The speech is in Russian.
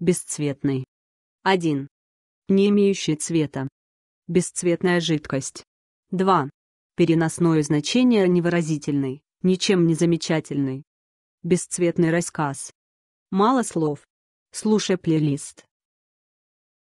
Бесцветный. 1. Не имеющий цвета. Бесцветная жидкость. 2. Переносное значение невыразительный, ничем не замечательный. Бесцветный рассказ. Мало слов. Слушай плейлист.